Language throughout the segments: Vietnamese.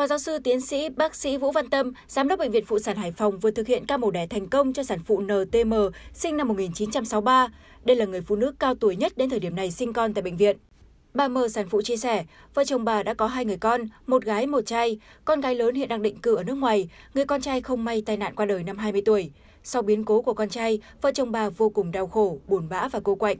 Phó giáo sư tiến sĩ bác sĩ Vũ Văn Tâm, giám đốc Bệnh viện Phụ sản Hải Phòng vừa thực hiện ca mổ đẻ thành công cho sản phụ NTM sinh năm 1963. Đây là người phụ nữ cao tuổi nhất đến thời điểm này sinh con tại bệnh viện. Bà mờ sản phụ chia sẻ, vợ chồng bà đã có hai người con, một gái một trai. Con gái lớn hiện đang định cư ở nước ngoài, người con trai không may tai nạn qua đời năm 20 tuổi. Sau biến cố của con trai, vợ chồng bà vô cùng đau khổ, buồn bã và cô quạnh.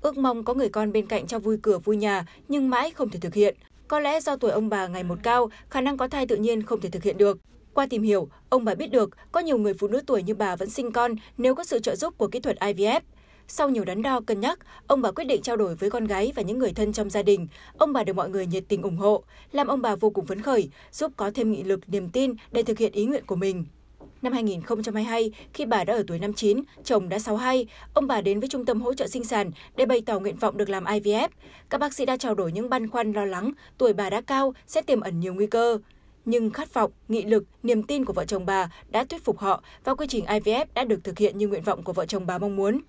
Ước mong có người con bên cạnh cho vui cửa vui nhà nhưng mãi không thể thực hiện. Có lẽ do tuổi ông bà ngày một cao, khả năng có thai tự nhiên không thể thực hiện được. Qua tìm hiểu, ông bà biết được có nhiều người phụ nữ tuổi như bà vẫn sinh con nếu có sự trợ giúp của kỹ thuật IVF. Sau nhiều đắn đo cân nhắc, ông bà quyết định trao đổi với con gái và những người thân trong gia đình. Ông bà được mọi người nhiệt tình ủng hộ, làm ông bà vô cùng phấn khởi, giúp có thêm nghị lực, niềm tin để thực hiện ý nguyện của mình. Năm 2022, khi bà đã ở tuổi 59, chồng đã 62, ông bà đến với trung tâm hỗ trợ sinh sản để bày tỏ nguyện vọng được làm IVF. Các bác sĩ đã trao đổi những băn khoăn lo lắng tuổi bà đã cao sẽ tiềm ẩn nhiều nguy cơ. Nhưng khát vọng, nghị lực, niềm tin của vợ chồng bà đã thuyết phục họ và quy trình IVF đã được thực hiện như nguyện vọng của vợ chồng bà mong muốn.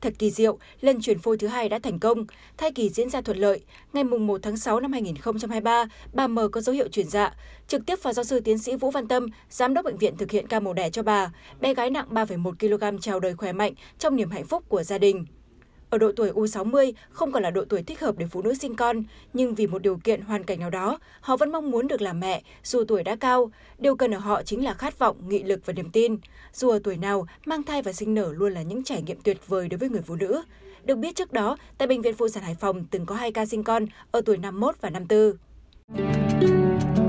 Thật kỳ diệu, lần chuyển phôi thứ hai đã thành công, thai kỳ diễn ra thuận lợi. Ngày 1 tháng 6 năm 2023, bà M có dấu hiệu chuyển dạ. Trực tiếp Phó Giáo sư Tiến sĩ Vũ Văn Tâm, Giám đốc Bệnh viện thực hiện ca mổ đẻ cho bà. Bé gái nặng 3,1 kg chào đời khỏe mạnh trong niềm hạnh phúc của gia đình ở độ tuổi U60 không còn là độ tuổi thích hợp để phụ nữ sinh con, nhưng vì một điều kiện hoàn cảnh nào đó, họ vẫn mong muốn được làm mẹ dù tuổi đã cao. Điều cần ở họ chính là khát vọng, nghị lực và niềm tin. Dù ở tuổi nào, mang thai và sinh nở luôn là những trải nghiệm tuyệt vời đối với người phụ nữ. Được biết trước đó, tại Bệnh viện Phụ sản Hải Phòng từng có hai ca sinh con ở tuổi 51 và 54.